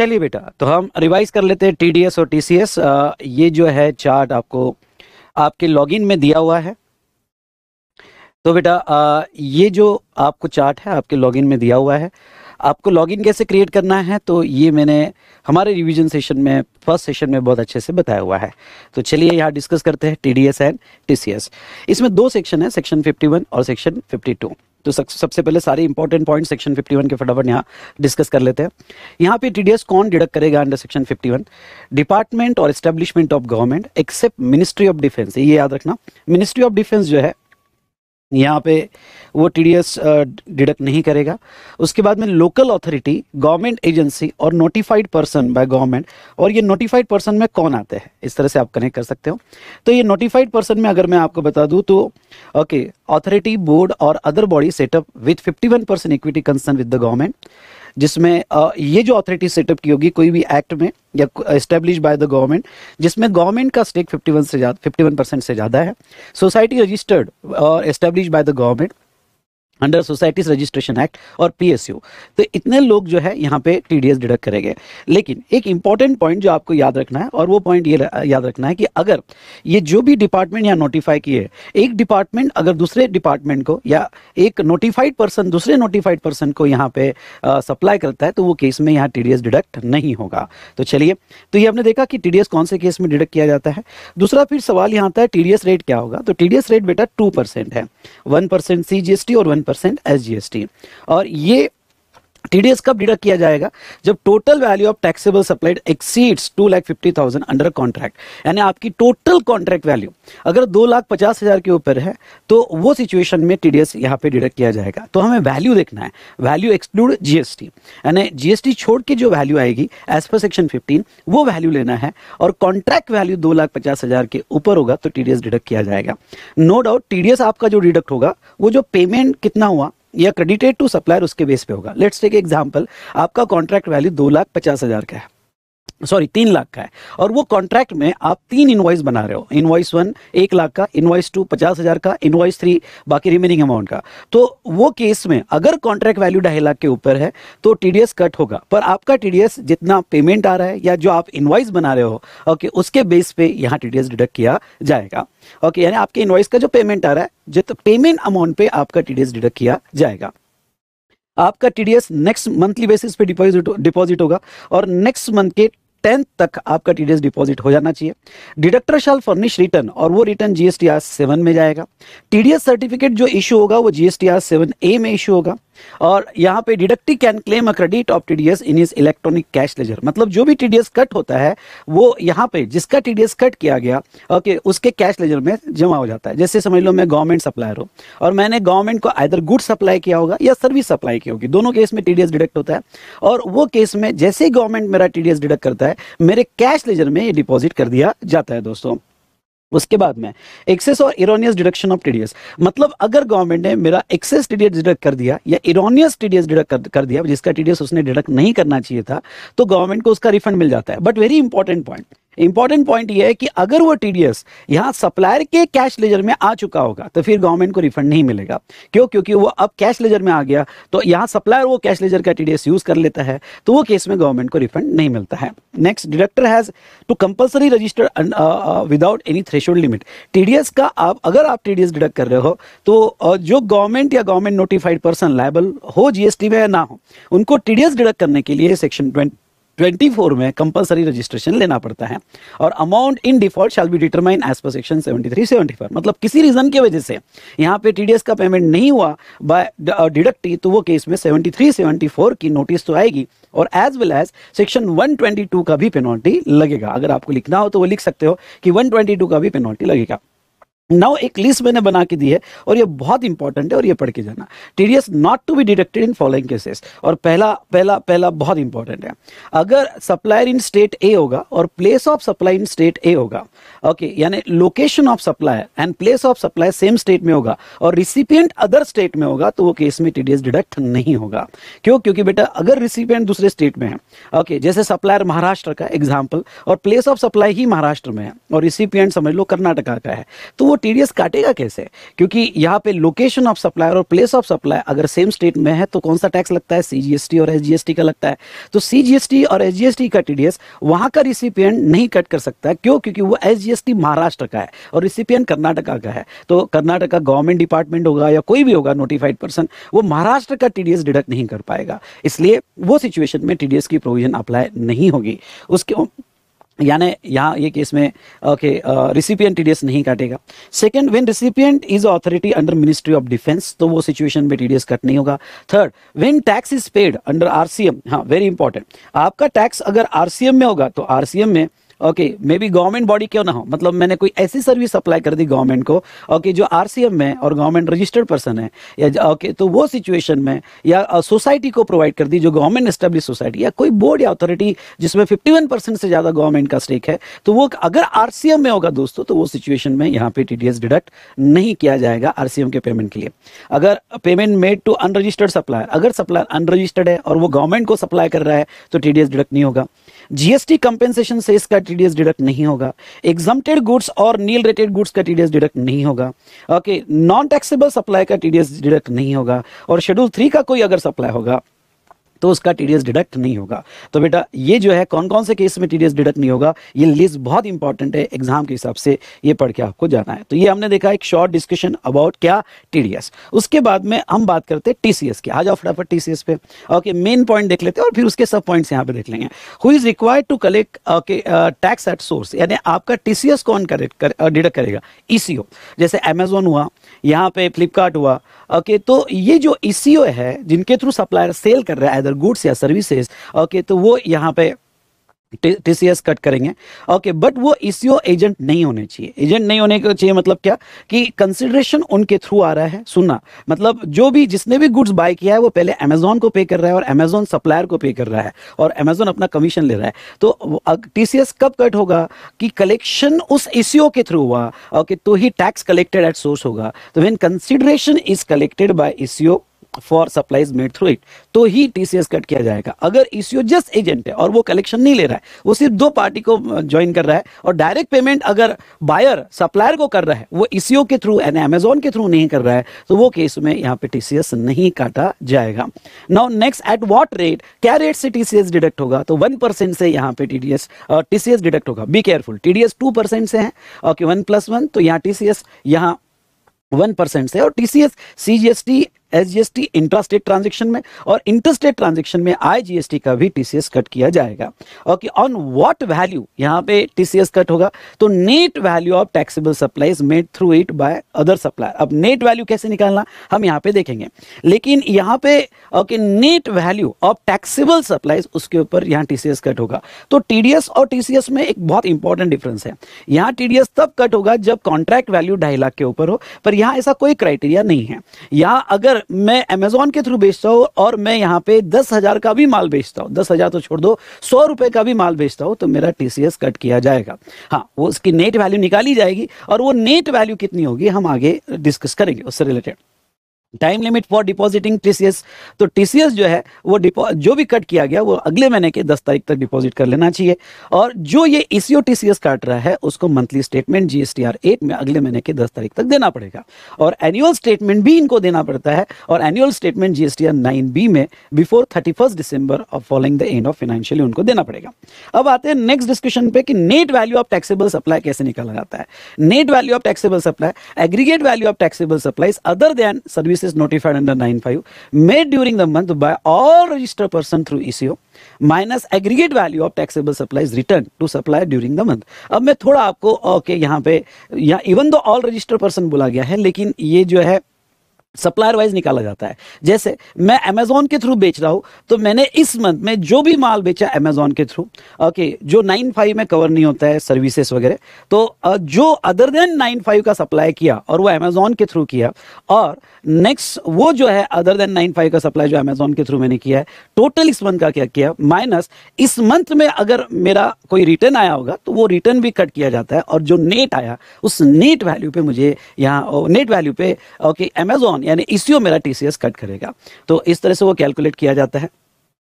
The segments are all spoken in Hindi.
चलिए बेटा तो हम रिवाइज कर लेते हैं टीडीएस और टीसीएस ये जो है चार्ट आपको आपके लॉगिन में दिया हुआ है तो बेटा आ, ये जो आपको चार्ट है आपके लॉगिन में दिया हुआ है आपको लॉगिन कैसे क्रिएट करना है तो ये मैंने हमारे रिवीजन सेशन में फर्स्ट सेशन में बहुत अच्छे से बताया हुआ है तो चलिए यहाँ डिस्कस करते हैं T D S and T C S इसमें दो सेक्शन है सेक्शन 51 और सेक्शन 52 तो सबसे पहले सारे इंपॉर्टेंट पॉइंट सेक्शन 51 के फटाफट यहाँ डिस्कस कर लेते हैं यहाँ पे टीडीएस कौन डिडक्ट करेगा अंडर सेक्शन 51 डिपार्टमेंट और establishment of government except ministry of defence ये याद रखना मिनिस्ट्री ऑफ डिफेंस जो है यहाँ पे वो टी डिडक्ट नहीं करेगा उसके बाद में लोकल अथॉरिटी गवर्नमेंट एजेंसी और नोटिफाइड पर्सन बाय गवर्नमेंट और ये नोटिफाइड पर्सन में कौन आते हैं इस तरह से आप कनेक्ट कर सकते हो तो ये नोटिफाइड पर्सन में अगर मैं आपको बता दूँ तो ओके अथॉरिटी बोर्ड और other body setup with fifty one percent equity concern with the government जिसमें ये जो अथॉरिटी सेटअप की होगी कोई भी एक्ट में या इस्टेब्लिश बाय द गवर्नमेंट जिसमें गवर्नमेंट का स्टेक 51 से ज़्यादा 51 परसेंट से ज़्यादा है सोसाइटी रजिस्टर्ड और establish by the government under societies registration act और यू तो इतने लोग जो है यहाँ पे एस डिडक्ट करेंगे लेकिन एक इंपॉर्टेंट पॉइंट जो आपको याद रखना है और वो पॉइंट ये याद रखना है कि अगर ये जो भी डिपार्टमेंट यहाँ नोटिफाई किए एक डिपार्टमेंट अगर दूसरे डिपार्टमेंट को या एक नोटिफाइड पर्सन दूसरे नोटिफाइड पर्सन को यहाँ पे सप्लाई करता है तो वो केस में यहाँ टी डिडक्ट नहीं होगा तो चलिए तो ये हमने देखा कि टी कौन से केस में डिडक्ट किया जाता है दूसरा फिर सवाल यहाँ आता है टी रेट क्या होगा तो टी रेट बेटा टू है वन परसेंट और one percent S G S T और ये टी डी एस कब डिडक्ट किया जाएगा जब total value of taxable supplied exceeds two lakh fifty thousand under contract यानी आपकी टोटल कॉन्ट्रैक्ट वैल्यू अगर दो लाख पचास हजार के ऊपर है तो वो सिचुएशन में टी डी एस यहाँ पे डिडक्ट किया जाएगा तो हमें वैल्यू देखना है value exclude G S T यानी जी एस टी छोड़ के जो वैल्यू आएगी एज पर सेक्शन फिफ्टीन वो वैल्यू लेना है और कॉन्ट्रैक्ट वैल्यू दो लाख पचास हजार के ऊपर होगा तो टी डी एस डिडक्ट किया जाएगा no doubt T D S आपका जो डिडक्ट होगा वो जो पेमेंट कितना हुआ या क्रेडिटेड टू सप्लायर उसके बेस पे होगा लेट्स टेक एग्जांपल आपका कॉन्ट्रैक्ट वैल्यू दो लाख पचास हज़ार का है सॉरी तीन लाख का है और वो कॉन्ट्रैक्ट में आप तीन इन्वाइस बना रहे हो इन्वाइस वन एक लाख का इन्वाइस टू पचास हजार का इन्वाइस थ्री बाकी रिमेनिंग अमाउंट का तो वो केस में अगर कॉन्ट्रैक्ट वैल्यू ढाई लाख के ऊपर है तो टीडीएस कट होगा पर आपका टीडीएस जितना पेमेंट आ रहा है या जो आप इन्वाइस बना रहे हो ओके उसके बेस पे यहाँ टीडीएस डिडक्ट किया जाएगा ओके यानी आपके इन्वाइस का जो पेमेंट आ रहा है जितना पेमेंट अमाउंट पे आपका टीडीएस डिडक्ट किया जाएगा आपका टीडीएस नेक्स्ट मंथली बेसिस पे डिपॉजिट डिपॉजिट होगा और नेक्स्ट मंथ के टेंथ तक आपका टीडीएस डिपॉजिट हो जाना चाहिए डिडक्टर शाल फर्निश रिटर्न और वो रिटर्न जीएसटी आर सेवन में जाएगा टीडीएस सर्टिफिकेट जो इशू होगा वो जीएसटी आर सेवन ए में इशू होगा और यहाँ पे deductee can claim a credit of TDS in is electronic cash ledger मतलब जो भी टीडीएस कट होता है वो यहाँ पे जिसका टीडीएस कट किया गया ओके उसके कैश लेजर में जमा हो जाता है जैसे समझ लो मैं गवर्नमेंट सप्लायर हूँ और मैंने गवर्नमेंट को आइर गुड सप्लाई किया होगा या सर्विस सप्लाई की होगी दोनों केस में टीडीएस डिडक्ट होता है और वो केस में जैसे गवर्नमेंट मेरा टीडीएस डिडक्ट करता है मेरे कैश लेजर में ये डिपॉजिट कर दिया जाता है दोस्तों उसके बाद में एक्सेस और इरोनियस डिडक्शन ऑफ टीडीएस मतलब अगर गवर्नमेंट ने मेरा एक्सेस टीडीएस डिडक्ट कर दिया या इरोनियस टीडीएस डिडक्ट कर दिया जिसका टीडीएस उसने डिडक्ट नहीं करना चाहिए था तो गवर्नमेंट को उसका रिफंड मिल जाता है but very important point important point ये है कि अगर वो टीडीएस यहाँ सप्लायर के कैश लेजर में आ चुका होगा तो फिर गवर्नमेंट को रिफंड नहीं मिलेगा क्यों क्योंकि वो अब कैश लेजर में आ गया तो यहाँ सप्लायर वो कैश लेजर का टीडीएस यूज कर लेता है तो वो केस में गवर्नमेंट को रिफंड नहीं मिलता है next deductor has to compulsory register without any threshold limit TDS का आप अगर आप टीडीएस डिडक्ट कर रहे हो तो uh, जो गवर्नमेंट या गवर्नमेंट नोटिफाइड पर्सन लाइबल हो जीएसटी में या ना हो उनको टीडीएस डिडक्ट करने के लिए सेक्शन ट्वेंटी ट्वेंटी फोर में कंपलसरी रजिस्ट्रेशन लेना पड़ता है और amount in default shall be determined as per section seventy 74 मतलब किसी रीजन की वजह से यहाँ पे टीडीएस का पेमेंट नहीं हुआ बाय डिडक्टी uh, तो वो केस में सेवेंटी थ्री सेवेंटी फोर की नोटिस तो आएगी और as well as section one twenty two का भी पेनल्टी लगेगा अगर आपको लिखना हो तो वो लिख सकते हो कि वन ट्वेंटी टू का भी पेनल्टी लगेगा नाउ एक लिस्ट मैंने बना के दी है और ये बहुत इंपॉर्टेंट है और ये पढ़ के जाना TDS not to be deducted in following cases और पहला पहला पहला बहुत इंपॉर्टेंट है अगर सप्लायर इन स्टेट ए होगा और place of supply in state A होगा ओके यानी location of supplier and place of supply same state में होगा और रिसिपियंट अदर स्टेट में होगा तो वो केस में टीडीएस डिडक्ट नहीं होगा क्यों क्योंकि बेटा अगर रिसिपियंट दूसरे स्टेट में है ओके okay, जैसे सप्लायर महाराष्ट्र का एग्जाम्पल और प्लेस ऑफ सप्लाई ही महाराष्ट्र में है और रिसिपियंट समझ लो कर्नाटका का है तो वो टीडीएस काटेगा कैसे क्योंकि यहाँ पे लोकेशन ऑफ सप्लायर और प्लेस ऑफ सप्लाई अगर सेम स्टेट में है तो कौन सा टैक्स लगता है सीजीएसटी और एस का लगता है तो सीजीएसटी और एस का टीडीएस वहाँ का रिसिपियंट नहीं कट कर सकता क्यों क्योंकि वो एस महाराष्ट्र का है और रिसिपियंट कर्नाटका का है तो कर्नाटका गवर्नमेंट डिपार्टमेंट होगा या कोई भी होगा नोटिफाइड पर्सन वो महाराष्ट्र का टीडीएस डिडक्ट नहीं कर पाएगा इसलिए वो सिचुएशन में टीडीएस की प्रोविजन अप्लाई नहीं होगी उसके यानी यहाँ ये केस में ओके रिसिपियंट टी नहीं काटेगा second when recipient is authority under ministry of defence तो वो सिचुएशन में टीडीएस कट नहीं होगा third when tax is paid under RCM हाँ वेरी इंपॉर्टेंट आपका टैक्स अगर आरसीएम में होगा तो आरसीएम में okay may be government body क्यों ना हो मतलब मैंने कोई ऐसी सर्विस अप्लाई कर दी गवर्नमेंट को ओके जो आर में और गवर्नमेंट रजिस्टर्ड पर्सन है या ओके तो वो सिचुएशन में या सोसाइटी uh, को प्रोवाइड कर दी जो गवर्नमेंट एस्टेब्लिश सोसाइटी या कोई बोर्ड या अथॉरिटी जिसमें वन परसेंट से ज़्यादा गवर्नमेंट का स्टेक है तो वो अगर आर में होगा दोस्तों तो वो सिचुएशन में यहाँ पे टी डिडक्ट नहीं किया जाएगा आर के पेमेंट के लिए अगर payment made to unregistered supplier अगर सप्लायर अनरजिस्टर्ड है और वो गवर्नमेंट को सप्लाई कर रहा है तो टी डी एस डिडक्ट नहीं होगा जीएसटी कंपेंसेशन से इसका टीडीएस डिडक्ट नहीं होगा एग्जामेड गुड्स और नील रेटेड गुड्स का टीडीएस डिडक्ट नहीं होगा ओके नॉन टैक्सेबल सप्लाई का टीडीएस डिडक्ट नहीं होगा और शेड्यूल थ्री का कोई अगर सप्लाई होगा तो उसका टीडीएस डिडक्ट नहीं होगा तो बेटा ये जो है कौन कौन से केस में टीडीएस डिडक्ट नहीं होगा ये लिस्ट बहुत इंपॉर्टेंट है एग्जाम के हिसाब से ये पढ़ के आपको जाना है तो ये हमने देखा एक शॉर्ट डिस्कशन अबाउट क्या टीडीएस उसके बाद में हम बात करते हैं टीसीएस की आ जाओ फटाफट टीसीएस पे ओके मेन पॉइंट देख लेते हैं और फिर उसके सब पॉइंट यहाँ पे देख लेंगे who is required to collect okay tax at source यानी आपका टीसीएस कौन करेक्ट डिडक्ट uh, करेगा ईसीओ e जैसे अमेजोन हुआ यहाँ पे फ्लिपकार्ट हुआ ओके okay, तो ये जो ईसीओ e है जिनके थ्रू सप्लायर सेल कर रहा है अदर गुड्स या सर्विसेज ओके तो वो यहाँ पे टी कट करेंगे ओके बट वो इसीओ e एजेंट नहीं होने चाहिए एजेंट नहीं होने को चाहिए मतलब क्या कि कंसिडरेशन उनके थ्रू आ रहा है सुनना मतलब जो भी जिसने भी गुड्स बाय किया है वो पहले अमेजोन को पे कर रहा है और अमेजोन सप्लायर को पे कर रहा है और अमेजोन अपना कमीशन ले रहा है तो टी कब कट होगा कि कलेक्शन उस इसीओ e के थ्रू हुआ ओके तो ही टैक्स कलेक्टेड एट सोर्स होगा तो when consideration is collected by ECO for supplies made through it तो ही टीसीएस कट किया जाएगा अगर ईसीओ जस्ट एजेंट है और वो कलेक्शन नहीं ले रहा है वो सिर्फ दो पार्टी को ज्वाइन कर रहा है और डायरेक्ट पेमेंट अगर बायर सप्लायर को कर रहा है वो ईसीओ के थ्रू यानी अमेजोन के थ्रू नहीं कर रहा है तो वो केस में यहाँ पे टीसीएस नहीं काटा जाएगा now next at what rate क्या रेट से टीसीएस डिडक्ट होगा तो वन परसेंट से यहाँ पे टीडीएस टीसीएस डिडक्ट होगा be careful TDS two percent से है ओके वन प्लस वन तो यहाँ टीसीएस यहाँ वन परसेंट से और TCS CGST SGST intrastate transaction में और इंटरस्टेट ट्रांजेक्शन में आईजीएसटी का भी टीसीएस कट किया जाएगा ओके ऑन व्हाट वैल्यू यहां पे टीसीएस कट होगा तो net value of taxable supplies made through it by other supplier अब नेट वैल्यू कैसे निकालना हम यहां पे देखेंगे लेकिन यहां पे okay net value of taxable supplies उसके ऊपर यहां टीसीएस कट होगा तो टीडीएस और टीसीएस में एक बहुत इंपॉर्टेंट डिफरेंस है यहां टीडीएस तब कट होगा जब कॉन्ट्रैक्ट वैल्यू ढाई लाख के ऊपर हो पर यहां ऐसा कोई क्राइटेरिया नहीं है यहां अगर मैं अमेजोन के थ्रू बेचता हूँ और मैं यहाँ पे दस हजार का भी माल बेचता हूँ दस हजार तो छोड़ दो सौ रुपए का भी माल बेचता हूँ तो मेरा टीसीएस कट किया जाएगा हाँ वो उसकी नेट वैल्यू निकाली जाएगी और वो नेट वैल्यू कितनी होगी हम आगे डिस्कस करेंगे उससे related time limit for depositing TCS तो टीसीएस जो है वो जो भी कट किया गया वो अगले महीने के 10 तारीख तक डिपॉजिट कर लेना चाहिए और जो ये ईसीओ e टीसीएस काट रहा है उसको मंथली स्टेटमेंट जीएसटीआर एट में अगले महीने के 10 तारीख तक देना पड़ेगा और एनुअल स्टेटमेंट भी इनको देना पड़ता है और एनुअल स्टेटमेंट जीएसटीआर बी में before thirty December of following the end of financially उनको देना पड़ेगा अब आते हैं नेक्स्ट डिस्कशन पे कि net value of taxable supply कैसे निकाला जाता है net value of taxable supply aggregate value of taxable supply other than service This is notified under 95 made during the month by all registered person through ECO minus aggregate value of taxable supplies return to supply during the month अब मैं थोड़ा आपको ओके okay, यहाँ पे यहाँ even though all register person बोला गया है लेकिन ये जो है सप्लायर वाइज निकाला जाता है जैसे मैं अमेजोन के थ्रू बेच रहा हूँ तो मैंने इस मंथ में जो भी माल बेचा अमेजोन के थ्रू ओके जो नाइन फाइव में कवर नहीं होता है सर्विसेज वगैरह तो जो अदर देन नाइन फाइव का सप्लाई किया और वो अमेजोन के थ्रू किया और नेक्स्ट वो जो है अदर देन नाइन फाइव का सप्लाई जो अमेजोन के थ्रू मैंने किया है टोटल इस मंथ का क्या किया माइनस इस मंथ में अगर मेरा कोई रिटर्न आया होगा तो वो रिटर्न भी कट किया जाता है और जो नेट आया उस नेट वैल्यू पे मुझे यहाँ नेट वैल्यू पे ओके अमेजोन ऑन यानी इसीओ मेरा टीसीएस कट करेगा तो इस तरह से वो कैलकुलेट किया जाता है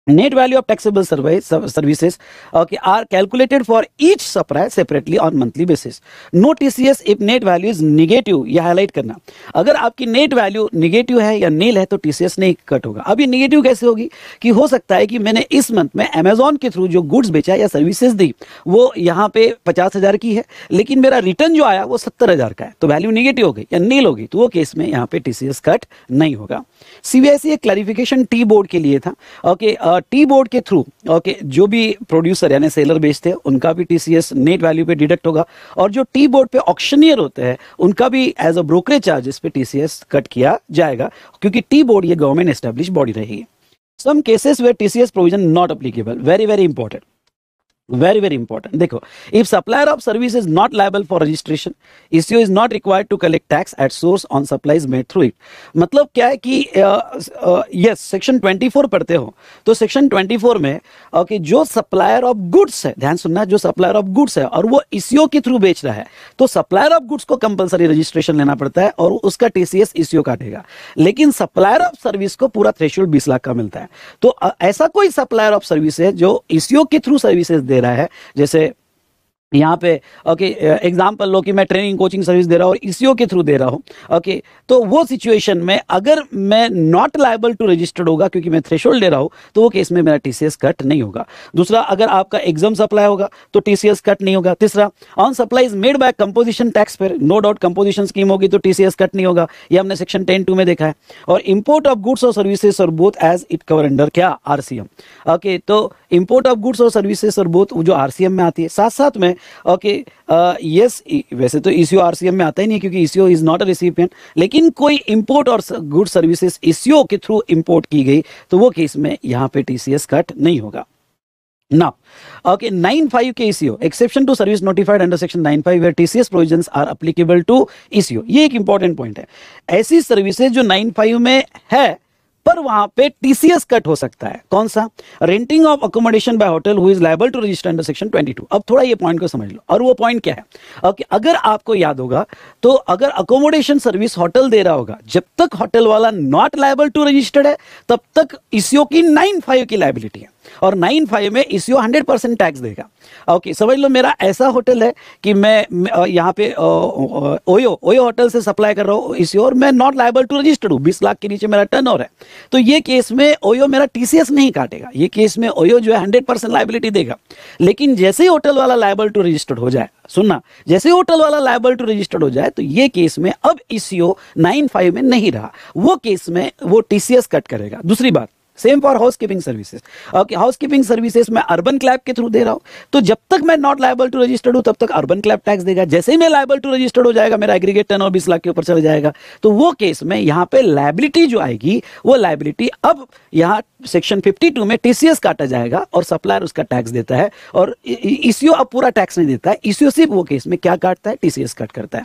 net value of taxable survey services okay are calculated for each supply separately on monthly basis no TCS if net value is negative यह हाईलाइट करना अगर आपकी नेट वैल्यू निगेटिव है या नील है तो टीसीएस नहीं कट होगा अभी निगेटिव कैसे होगी कि हो सकता है कि मैंने इस मंथ में अमेजोन के थ्रू जो गुड्स बेचा या सर्विसेज दी वो यहाँ पे पचास हजार की है लेकिन मेरा रिटर्न जो आया वो सत्तर हजार का है तो वैल्यू निगेटिव हो गई या नील होगी तो वो केस में यहाँ पे टीसीएस कट नहीं होगा सीबीआईसी एक क्लैरिफिकेशन टी बोर्ड के लिए था ओके okay, टी बोर्ड के थ्रू ओके जो भी प्रोड्यूसर यानी सेलर बेचते हैं उनका भी टीसीएस नेट वैल्यू पे डिडक्ट होगा और जो टी बोर्ड पे ऑक्शनियर होते हैं उनका भी एज अ ब्रोकरेज चार्जेस पे टीसीएस कट किया जाएगा क्योंकि टी बोर्ड ये गवर्नमेंट एस्टेब्लिश बॉडी रहेगी some cases where TCS provision not applicable very very important very very important dekho if supplier of service is not liable for registration isco is not required to collect tax at source on supplies made through it मतलब क्या है कि यस सेक्शन 24 पढ़ते हो तो सेक्शन 24 में ओके जो सप्लायर ऑफ गुड्स है ध्यान सुनना जो सप्लायर ऑफ गुड्स है और वो इसओ के थ्रू बेच रहा है तो सप्लायर ऑफ गुड्स को कंपलसरी रजिस्ट्रेशन लेना पड़ता है और उसका टीसीएस इसओ काटेगा लेकिन सप्लायर ऑफ सर्विस को पूरा थ्रेशोल्ड 20 लाख का मिलता है तो ऐसा कोई सप्लायर ऑफ सर्विस है जो इसओ के थ्रू सर्विसेज दे रहा है जैसे यहाँ पे ओके एग्जांपल लो कि मैं ट्रेनिंग कोचिंग सर्विस दे रहा हूँ और इसो के थ्रू दे रहा हूँ ओके तो वो सिचुएशन में अगर मैं नॉट लाइबल टू रजिस्टर्ड होगा क्योंकि मैं थ्रेशोल्ड ले रहा हूँ तो वो केस में मेरा टी कट नहीं होगा दूसरा अगर आपका एग्जाम सप्लाई होगा तो टी कट नहीं होगा तीसरा on supply is made by composition tax पर नो डाउट कंपोजिशन स्कीम होगी तो टी कट नहीं होगा ये हमने सेक्शन टेन टू में देखा है और इम्पोर्ट ऑफ गुड्स और सर्विसेज और both as it cover under क्या आर ओके तो इम्पोर्ट ऑफ गुड्स और सर्विसेज और बोथ जो आर में आती है साथ साथ में ओके यस uh, e, वैसे तो ई सी में आता ही नहीं क्योंकि E is not a recipient लेकिन कोई इम्पोर्ट और गुड सर्विसेज ई के थ्रू इम्पोर्ट की गई तो वो केस में यहाँ पे टी कट नहीं होगा Now, okay, 9.5 के ECO, exception to service notified under section 9.5 where TCS provisions are applicable to ECO ये एक इंपॉर्टेंट पॉइंट है ऐसी सर्विसेज जो नाइन फाइव में है पर वहां पे टीसीएस कट हो सकता है कौन सा renting of accommodation by hotel who is liable to register under section 22 अब थोड़ा ये पॉइंट को समझ लो और वो पॉइंट क्या है okay, अगर आपको याद होगा तो अगर अकोमोडेशन सर्विस होटल दे रहा होगा जब तक होटल वाला नॉट लाइबल टू रजिस्टर्ड है तब तक इसो की नाइन फाइव की लाइबिलिटी है और नाइन फाइव में इस हंड्रेड परसेंट टैक्स देगा ओके समझ लो मेरा ऐसा होटल है कि मैं यहाँ पे ओयो ओयो होटल से सप्लाई कर रहा हूँ इस और मैं नॉट लाइबल टू रजिस्टर्ड हूँ बीस लाख के नीचे मेरा टर्न और है तो ये केस में ओयो मेरा टी नहीं काटेगा ये केस में ओयो जो है हंड्रेड परसेंट लाइबिलिटी देगा लेकिन जैसे ही होटल वाला लाइबल टू रजिस्टर्ड हो जाए सुनना जैसे ही होटल वाला लाइबल टू रजिस्टर्ड हो जाए तो ये केस में अब इस सी में नहीं रहा वो केस में वो टी कट करेगा दूसरी बात same for house keeping services okay house keeping services मैं अर्बन क्लैब के थ्रू दे रहा हूं तो जब तक मैं नॉट लाइबल टू रजिस्टर्ड हूं तब तक अर्बन क्लैब टैक्स देगा जैसे ही मैं लाइबल टू रजिस्टर्ड हो जाएगा मेरा एग्रीगेट टेन और बीस लाख के ऊपर चला जाएगा तो वो केस में यहां पे लाइबिलिटी जो आएगी वो लाइबिलिटी अब यहां सेक्शन 52 में टीसीएस काटा जाएगा और सप्लायर उसका टैक्स देता है और ईसीओ अब पूरा टैक्स नहीं देता है ईसीओ सिर्फ वो केस में क्या काटता है टीसीएस कट करता है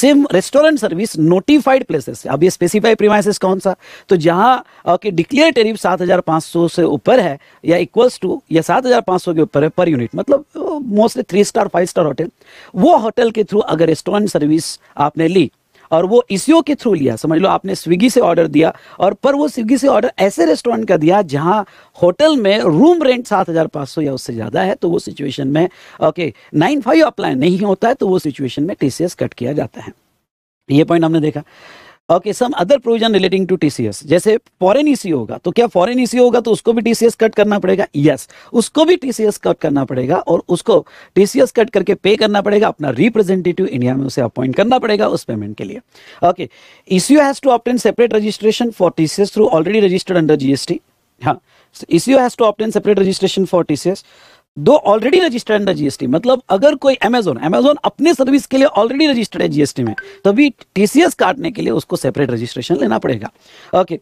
same restaurant service notified places अब ये स्पेसिफाइड प्रीमाइसेस कौन सा तो जहां ओके डिक्लेयर टेरिफ सात हजार पाँच सौ से ऊपर है या इक्वल्स टू या सात हजार पाँच सौ के ऊपर है पर यूनिट मतलब mostly three star five star hotel वो होटल के थ्रू अगर रेस्टोरेंट सर्विस आपने ली और वो इसीओ के थ्रू लिया समझ लो आपने स्विगी से ऑर्डर दिया और पर वो स्विगी से ऑर्डर ऐसे रेस्टोरेंट का दिया जहां होटल में रूम रेंट सात हज़ार पाँच सौ या उससे ज़्यादा है तो वो सिचुएशन में ओके नाइन फाइव अप्लाई नहीं होता है तो वो सिचुएशन में टीसीएस कट किया जाता है ये पॉइंट हमने देखा okay some other provision relating to TCS जैसे फॉरेन ईसी e होगा तो क्या फॉरेन ईसी e होगा तो उसको भी टीसीएस कट करना पड़ेगा यस yes. उसको भी टीसीएस कट करना पड़ेगा और उसको टीसीएस कट करके पे करना पड़ेगा अपना रिप्रेजेंटेटिव इंडिया में उसे अपॉइंट करना पड़ेगा उस पेमेंट के लिए okay ECO has to obtain separate registration for TCS through already registered under GST हाँ ECO has to obtain separate registration for TCS though already registered under GST मतलब अगर कोई अमेजोन अमेजोन अपने सर्विस के लिए ऑलरेडी रजिस्टर्ड है जीएसटी में तभी टीसीएस काटने के लिए उसको सेपरेट रजिस्ट्रेशन लेना पड़ेगा okay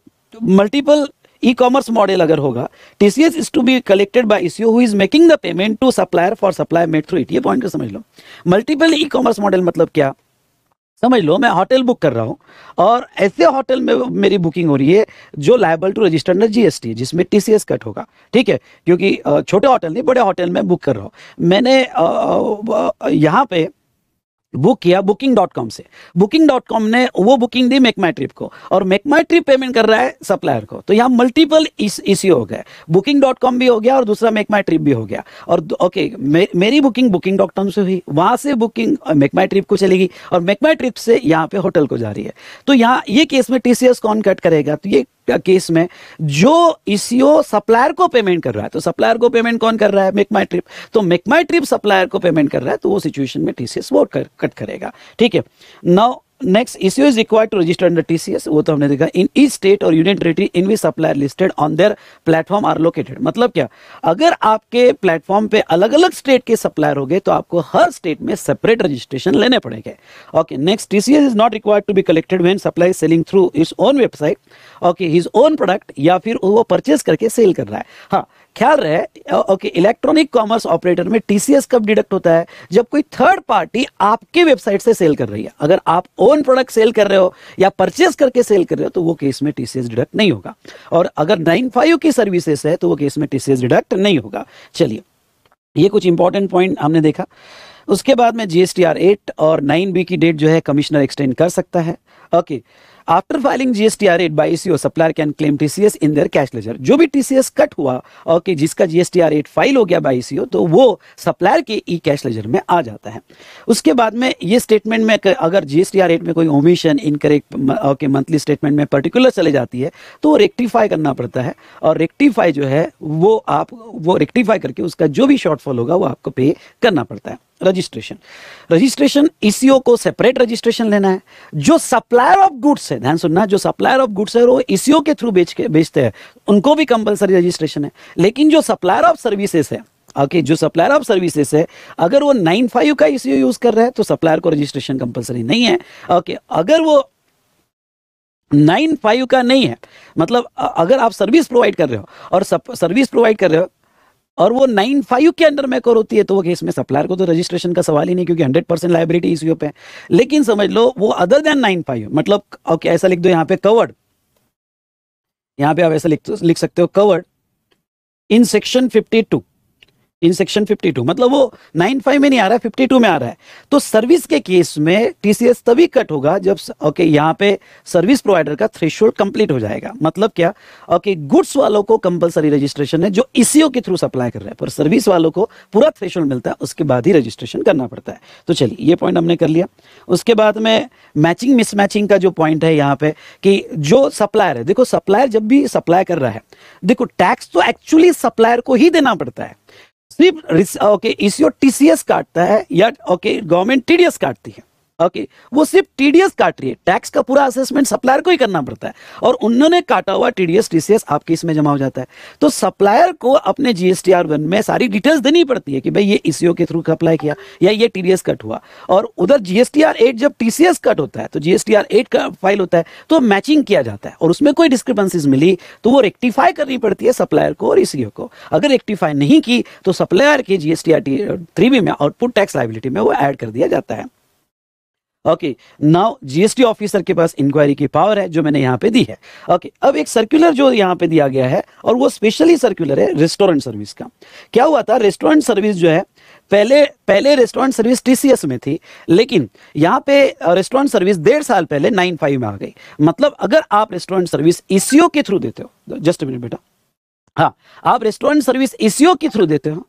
multiple e-commerce model अगर होगा TCS is to be collected by ECO who is making the payment to supplier for supply made through it ये पॉइंट को समझ लो मल्टीपल ई कॉमर्स मॉडल मतलब क्या समझ लो मैं होटल बुक कर रहा हूँ और ऐसे होटल में मेरी बुकिंग हो रही है जो liable to register under GST जिसमें टीसीएस कट होगा ठीक है क्योंकि छोटे होटल नहीं बड़े होटल में बुक कर रहा हूँ मैंने यहाँ पे बुक किया बुकिंग डॉट कॉम से बुकिंग डॉट कॉम ने वो बुकिंग दी माई ट्रिप को और माई ट्रिप पेमेंट कर रहा है सप्लायर को तो यहाँ मल्टीपल इश्यू हो गए बुकिंग डॉट कॉम भी हो गया और दूसरा मेकमाई ट्रिप भी हो गया और ओके मे, मेरी बुकिंग बुकिंग डॉट कॉम से हुई वहाँ से बुकिंग मेकमाई ट्रिप को चलेगी और मेकमाई ट्रिप से यहाँ पे होटल को जा रही है तो यहाँ ये केस में टी कौन कट करेगा तो ये का केस में जो ईसीओ e सप्लायर को पेमेंट कर रहा है तो सप्लायर को पेमेंट कौन कर रहा है मेक माई ट्रिप तो मेक माई ट्रिप सप्लायर को पेमेंट कर रहा है तो वो सिचुएशन में टीसीएस वो कर, कट करेगा ठीक है now next issue is required to register under TCS वो तो हमने देखा इन ई स्टेट और union territory in we supplier listed on their platform are located मतलब क्या अगर आपके प्लेटफॉर्म पे अलग अलग स्टेट के सप्लायर हो गए तो आपको हर स्टेट में सेपरेट रजिस्ट्रेशन लेने पड़ेंगे okay next TCS is not required to be collected when supply selling through its own website okay his own product या फिर वो परचेज करके सेल कर रहा है हाँ ख्याल रहे ओके इलेक्ट्रॉनिक कॉमर्स ऑपरेटर में टीसीएस कब डिडक्ट होता है जब कोई थर्ड पार्टी आपके वेबसाइट से सेल कर रही है अगर आप ओन प्रोडक्ट सेल कर रहे हो या परचेज करके सेल कर रहे हो तो वो केस में टीसीएस डिडक्ट नहीं होगा और अगर नाइन फाइव की सर्विसेस है तो वो केस में टीसीएस डिडक्ट नहीं होगा चलिए ये कुछ इंपॉर्टेंट पॉइंट हमने देखा उसके बाद में आर एट और नाइन बी की डेट जो है कमिश्नर एक्सटेंड कर सकता है okay okay. After filing GST R eight by CO supplier can claim TCS in their cash ledger जो भी टीसीएस कट हुआ और कि जिसका जीएसटी आर एट फाइल हो गया बाई सीओ तो वो सप्लायर के ई कैश लेजर में आ जाता है उसके बाद में ये स्टेटमेंट में अगर जीएसटी आर एट में कोई omission incorrect okay monthly statement में पर्टिकुलर चले जाती है तो वो रेक्टिफाई करना पड़ता है और रेक्टिफाई जो है वो आप वो रेक्टिफाई करके उसका जो भी शॉर्टफॉल होगा वो आपको पे करना पड़ता है रजिस्ट्रेशन रजिस्ट्रेशन ईसीओ को सेपरेट रजिस्ट्रेशन लेना है जो सप्लायर ऑफ गुड्स है ध्यान सुनना जो सप्लायर ऑफ गुड्स है वो ईसीओ के थ्रू बेच के बेचते हैं उनको भी कंपलसरी रजिस्ट्रेशन है लेकिन जो सप्लायर ऑफ सर्विसेज है ओके okay, जो सप्लायर ऑफ सर्विसेज है अगर वो नाइन फाइव का ईसीओ यूज कर रहा है तो सप्लायर को रजिस्ट्रेशन कंपलसरी नहीं है ओके okay, अगर वो नाइन फाइव का नहीं है मतलब अगर आप सर्विस प्रोवाइड कर रहे हो और सर्विस प्रोवाइड कर रहे हो और वो नाइन फाइव के अंडर में कर होती है तो वो केस में सप्लायर को तो रजिस्ट्रेशन का सवाल ही नहीं क्योंकि हंड्रेड परसेंट लाइब्रेटी इस पे लेकिन समझ लो वो अदर देन नाइन फाइव मतलब ओके ऐसा लिख दो यहाँ पे कवर्ड यहाँ पे आप ऐसा लिख तो, लिख सकते हो covered in section fifty two in section 52 मतलब वो 95 में नहीं आ रहा है 52 में आ रहा है तो सर्विस के केस में टीसीएस तभी कट होगा जब ओके यहाँ पे सर्विस प्रोवाइडर का थ्रेशोल्ड कंप्लीट हो जाएगा मतलब क्या ओके गुड्स वालों को कंपलसरी रजिस्ट्रेशन है जो ईसीओ e के थ्रू सप्लाई कर रहे हैं पर सर्विस वालों को पूरा थ्रेशोल्ड मिलता है उसके बाद ही रजिस्ट्रेशन करना पड़ता है तो चलिए ये पॉइंट हमने कर लिया उसके बाद में मैचिंग मिसमैचिंग का जो पॉइंट है यहाँ पे कि जो सप्लायर है देखो सप्लायर जब भी सप्लाई कर रहा है देखो टैक्स तो एक्चुअली सप्लायर को ही देना पड़ता है सिर्फ ओके इस टीसीएस काटता है या ओके गवर्नमेंट टीडीएस काटती है ओके वो सिर्फ टीडीएस काट रही है टैक्स का पूरा असेसमेंट सप्लायर को ही करना पड़ता है और उन्होंने काटा हुआ टीडीएस टीसीएस आपके इसमें जमा हो जाता है तो सप्लायर को अपने जीएसटी आर वन में सारी डिटेल्स देनी पड़ती है कि भाई ये ईसीओ e के थ्रू अप्लाई किया या ये टीडीएस कट हुआ और उधर जीएसटीआर एट जब टीसीएस कट होता है तो जीएसटीआर एट का फाइल होता है तो मैचिंग किया जाता है और उसमें कोई डिस्क्रिपेंसीज मिली तो वो रेक्टिफाई करनी पड़ती है सप्लायर को और ईसीओ e को अगर रेक्टिफाई नहीं की तो सप्लायर के जीएसटीआर थ्री बी में आउटपुट टैक्स लाइबिलिटी में वो एड कर दिया जाता है ओके नाउ जीएसटी ऑफिसर के पास इंक्वायरी की पावर है जो मैंने यहां पे दी है ओके okay, अब एक सर्कुलर जो यहां पे दिया गया है और वो स्पेशली सर्कुलर है रेस्टोरेंट सर्विस का क्या हुआ था रेस्टोरेंट सर्विस जो है पहले पहले रेस्टोरेंट सर्विस टीसीएस में थी लेकिन यहां पे रेस्टोरेंट सर्विस डेढ़ साल पहले नाइन फाइव में आ गई मतलब अगर आप रेस्टोरेंट सर्विस ईसीओ के थ्रू देते हो जस्ट मिनट बेटा हाँ आप रेस्टोरेंट सर्विस ईसीओ के थ्रू देते हो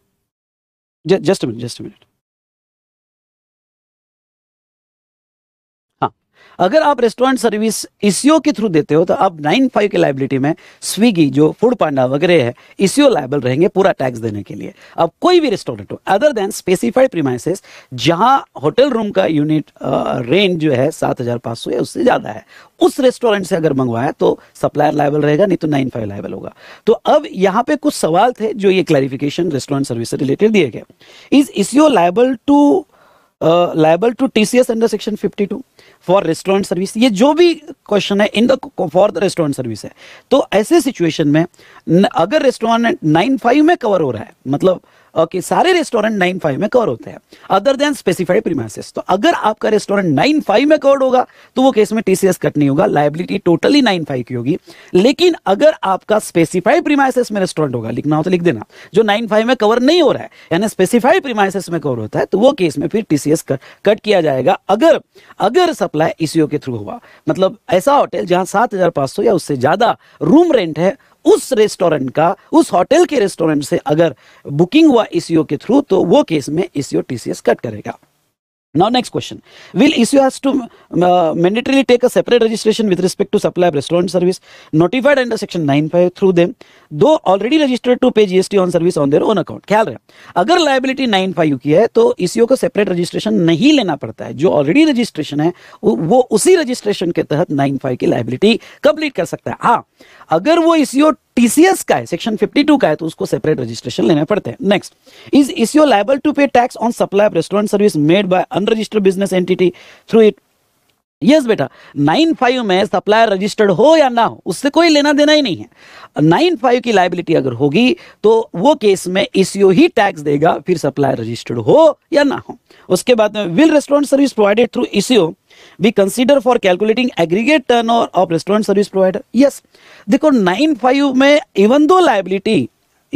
जस्ट मिनट जस्ट मिनट अगर आप रेस्टोरेंट सर्विस इसो के थ्रू देते हो तो आप नाइन फाइव की लाइबिलिटी में स्विगी जो फूड पांडा वगैरह है इसो लाइबल रहेंगे पूरा टैक्स देने के लिए अब कोई भी रेस्टोरेंट हो अदर देन स्पेसिफाइड प्रीमाइसिस जहां होटल रूम का यूनिट रेंज जो है सात हजार पाँच सौ या उससे ज़्यादा है उस रेस्टोरेंट से अगर मंगवाया तो सप्लायर लाइबल रहेगा नहीं तो नाइन फाइव लाइबल होगा तो अब यहाँ पे कुछ सवाल थे जो ये क्लैरिफिकेशन रेस्टोरेंट सर्विस से रिलेटेड दिए गए is ECO liable to liable to T C S under section two for restaurant service ये जो भी क्वेश्चन है in the for the restaurant service है तो ऐसे सिचुएशन में अगर रेस्टोरेंट नाइन फाइव में कवर हो रहा है मतलब ओके सारे रेस्टोरेंट नाइन फाइव में कवर होते हैं अदर देन स्पेसिफाइड प्रीमाइसिस तो अगर आपका रेस्टोरेंट नाइन फाइव में कवर होगा तो वो केस में टीसीएस कट नहीं होगा लाइबिलिटी टोटली नाइन फाइव की होगी लेकिन अगर आपका स्पेसिफाइड प्रीमाइसिस में रेस्टोरेंट होगा लिखना हो तो लिख देना जो नाइन फाइव में कवर नहीं हो रहा है यानी स्पेसिफाइड प्रीमाइसिस में कवर होता है तो वो केस में फिर टीसीएस कट किया जाएगा अगर अगर सप्लाई ईसीओ के थ्रू हुआ मतलब ऐसा होटल जहां सात हजार पांच सौ या उससे ज्यादा रूम रेंट है उस रेस्टोरेंट का उस होटल के रेस्टोरेंट से अगर बुकिंग हुआ ईसीओ के थ्रू तो वो केस में ईसीओ टीसीएस कट करेगा Now next question, will issue has to uh, mandatorily take a separate registration with respect to supply of restaurant service notified under section 95 through them though already registered to pay GST on service on their own account. ख्याल रहे अगर लाइबिलिटी 95 की है तो issue को separate registration नहीं लेना पड़ता है जो already registration है वो उसी registration के तहत 95 की लाइबिलिटी कंप्लीट कर सकता है हाँ अगर वो ईसीओ टीसीएस का है सेक्शन 52 का है तो उसको सेपरेट रजिस्ट्रेशन लेने पड़ते हैं next is is ECO liable to pay tax on supply of restaurant service made by unregistered business entity through it yes बेटा नाइन फाइव में सप्लायर रजिस्टर्ड हो या ना हो उससे कोई लेना देना ही नहीं है नाइन फाइव की लाइबिलिटी अगर होगी तो वो केस में इसीओ ही टैक्स देगा फिर सप्लायर रजिस्टर्ड हो या ना हो उसके बाद में will restaurant service provided through ECO we consider for calculating aggregate turnover of restaurant service provider yes देखो नाइन फाइव में even though liability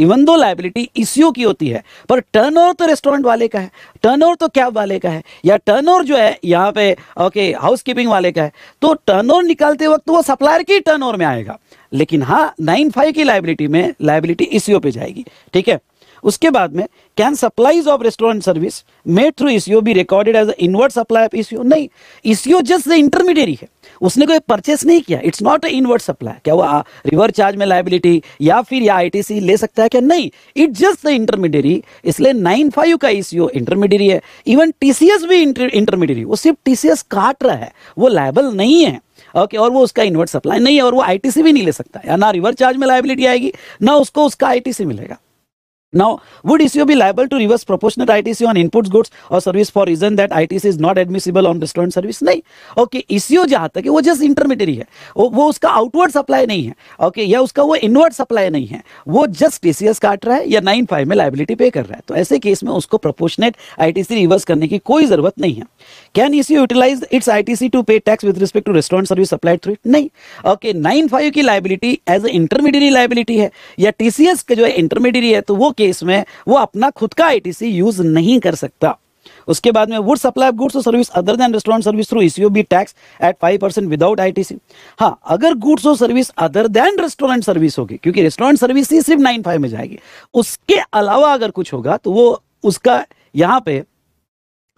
even though liability issue की होती है पर टर्न ओवर तो रेस्टोरेंट वाले का है टर्न ओवर तो कैब वाले का है या टर्न ओवर जो है यहाँ पे ओके हाउस कीपिंग वाले का है तो टर्न ओवर निकालते वक्त वो सप्लायर की टर्न ओवर में आएगा लेकिन हाँ नाइन फाइव की लाइबिलिटी में लाइबिलिटी इश्यू पे जाएगी ठीक है उसके बाद में can supplies of restaurant service made through ECO be recorded as inward supply of ECO नहीं इसयो जस्ट द इंटरमीडियरी है उसने कोई परचेस नहीं किया it's not a inward supply क्या वो रिवर चार्ज में लाइबिलिटी या फिर या आईटीसी ले सकता है क्या नहीं इट्स जस्ट द इंटरमीडियरी इसलिए नाइन फाइव का इसयो e इंटरमीडियरी है इवन टीसीएस भी इंटरमीडियरी वो सिर्फ टीसीएस काट रहा है वो लाइबल नहीं है ओके okay, और वो उसका इन्वर्ट सप्लाई नहीं है और वो आईटीसी भी नहीं ले सकता है ना रिवर चार्ज में लाइबिलिटी आएगी ना उसको उसका आईटीसी मिलेगा Now, would ISO be liable to reverse proportionate ITC on inputs, goods or service for reason that ITC is not admissible on restaurant service? नहीं ओके okay, ISO e जहाँ तक है वो जस्ट इंटरमीडियरी है वो, वो उसका आउटवर्ड सप्लाई नहीं है ओके okay, या उसका वो इनवर्ड सप्लाई नहीं है वो जस्ट टी काट रहा है या नाइन फाइव में लाइबिलिटी पे कर रहा है तो ऐसे केस में उसको प्रोपोर्शनेट आई रिवर्स करने की कोई जरूरत नहीं है can ISO utilise its I to pay tax with respect to restaurant service supplied through it नहीं ओके नाइन फाइव की liability as a intermediary liability है या टी का जो है इंटरमीडियरी है तो वो केस में वो अपना खुद का आईटीसी यूज नहीं कर सकता उसके बाद में वुड सप्लाई ऑफ गुड्स और service other than restaurant service through ECO be tax at five percent without I ITC हाँ अगर गुड्स और service other than restaurant service होगी क्योंकि रेस्टोरेंट सर्विस ही सिर्फ नाइन फाइव में जाएगी उसके अलावा अगर कुछ होगा तो वो उसका यहाँ पे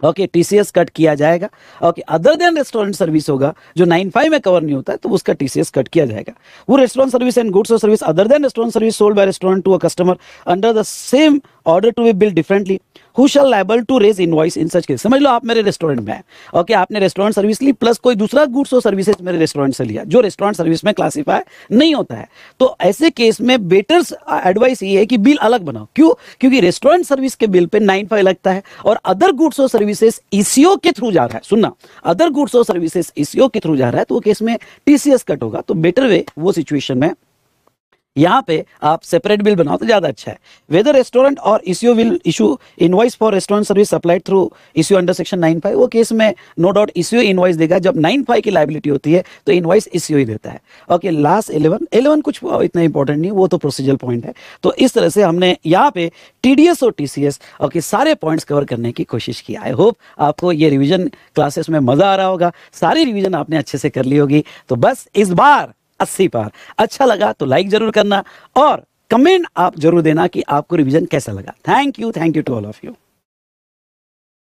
ओके टीसीएस कट किया जाएगा okay other than restaurant service होगा जो नाइन फाइव में कवर नहीं होता है तो उसका टीसीएस कट किया जाएगा वो रेस्टोरेंट सर्विस एंड गुड्स और service other than restaurant service sold by restaurant to a customer under the same order to be bill differently who shall liable to raise voice in such case समझ लो आप मेरे रेस्टोरेंट में ओके okay, आपने रेस्टोरेंट सर्विस ली प्लस कोई दूसरा गुड्स और सर्विसेज मेरे रेस्टोरेंट से लिया जो रेस्टोरेंट सर्विस में क्लासीफाई नहीं होता है तो ऐसे केस में बेटर एडवाइस ये है कि बिल अलग बनाओ क्यों क्योंकि रेस्टोरेंट सर्विस के बिल पे नाइन फाइव लगता है और अदर गुड्स और सर्विसेज ईसीओ के थ्रू जा रहा है सुनना अदर गुड्स और सर्विसेज ईसीओ के थ्रू जा रहा है तो वो केस में टीसीएस कट होगा तो बेटर वे वो सिचुएशन में यहाँ पे आप सेपरेट बिल बनाओ तो ज़्यादा अच्छा है वेदर रेस्टोरेंट और issue will issue invoice for restaurant service supplied through issue under section nine five वो केस में नो डाउट इश्यू इनवाइस देगा जब नाइन फाइव की लाइबिलिटी होती है तो इनवाइस इश्यू ही देता है ओके लास्ट इलेवन इलेवन कुछ इतना इंपॉर्टेंट नहीं वो तो प्रोसीजर पॉइंट है तो इस तरह से हमने यहाँ पे टी और टी ओके सारे पॉइंट्स कवर करने की कोशिश की आई होप आपको ये रिविजन क्लासेस में मज़ा आ रहा होगा सारी रिविजन आपने अच्छे से कर ली होगी तो बस इस बार अस्सी पार अच्छा लगा तो लाइक जरूर करना और कमेंट आप जरूर देना कि आपको रिविजन कैसा लगा thank you thank you to all of you